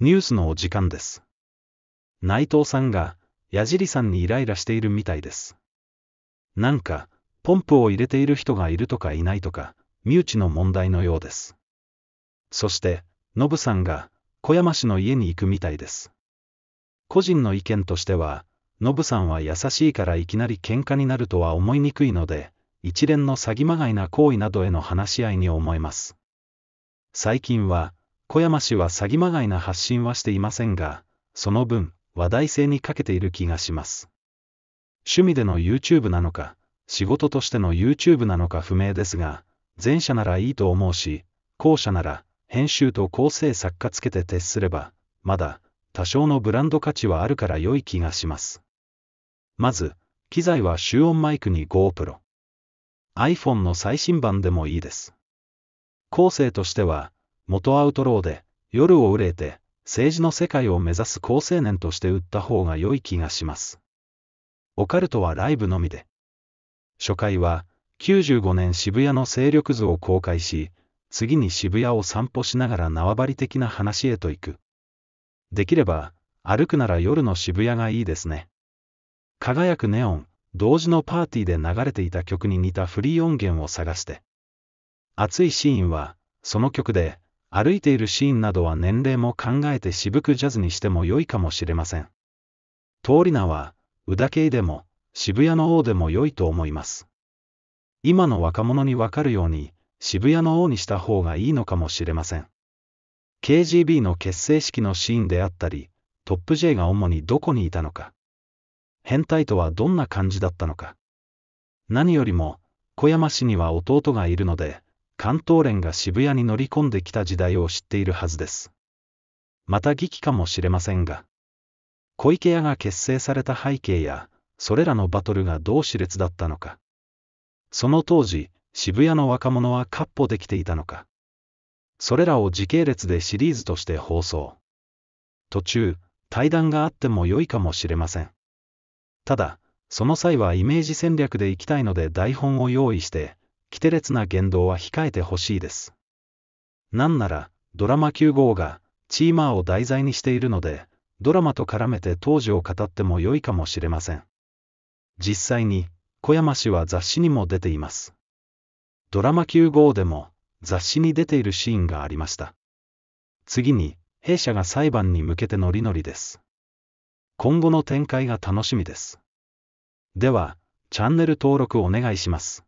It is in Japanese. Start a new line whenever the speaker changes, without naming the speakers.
ニュースのお時間です。内藤さんが、矢尻さんにイライラしているみたいです。なんか、ポンプを入れている人がいるとかいないとか、身内の問題のようです。そして、ノブさんが、小山氏の家に行くみたいです。個人の意見としては、ノブさんは優しいからいきなり喧嘩になるとは思いにくいので、一連の詐欺まがいな行為などへの話し合いに思えます。最近は、小山氏は詐欺まがいな発信はしていませんが、その分、話題性に欠けている気がします。趣味での YouTube なのか、仕事としての YouTube なのか不明ですが、前者ならいいと思うし、後者なら、編集と構成作家つけて徹すれば、まだ、多少のブランド価値はあるから良い気がします。まず、機材は集音マイクに GoPro。iPhone の最新版でもいいです。構成としては、元アウトローで、夜を憂えて、政治の世界を目指す好青年として売った方が良い気がします。オカルトはライブのみで。初回は、95年渋谷の勢力図を公開し、次に渋谷を散歩しながら縄張り的な話へと行く。できれば、歩くなら夜の渋谷がいいですね。輝くネオン、同時のパーティーで流れていた曲に似たフリー音源を探して。熱いシーンは、その曲で、歩いているシーンなどは年齢も考えて渋くジャズにしても良いかもしれません。通り名は、宇田系でも、渋谷の王でも良いと思います。今の若者にわかるように、渋谷の王にした方がいいのかもしれません。KGB の結成式のシーンであったり、トップ J が主にどこにいたのか、変態とはどんな感じだったのか。何よりも、小山氏には弟がいるので、関東連が渋谷に乗り込んできた時代を知っているはずです。また劇かもしれませんが、小池屋が結成された背景や、それらのバトルがどう熾烈だったのか、その当時、渋谷の若者は割歩できていたのか、それらを時系列でシリーズとして放送。途中、対談があっても良いかもしれません。ただ、その際はイメージ戦略でいきたいので台本を用意して、奇て烈な言動は控えてほしいです。なんなら、ドラマ9号が、チーマーを題材にしているので、ドラマと絡めて当時を語っても良いかもしれません。実際に、小山氏は雑誌にも出ています。ドラマ9号でも、雑誌に出ているシーンがありました。次に、弊社が裁判に向けてノリノリです。今後の展開が楽しみです。では、チャンネル登録お願いします。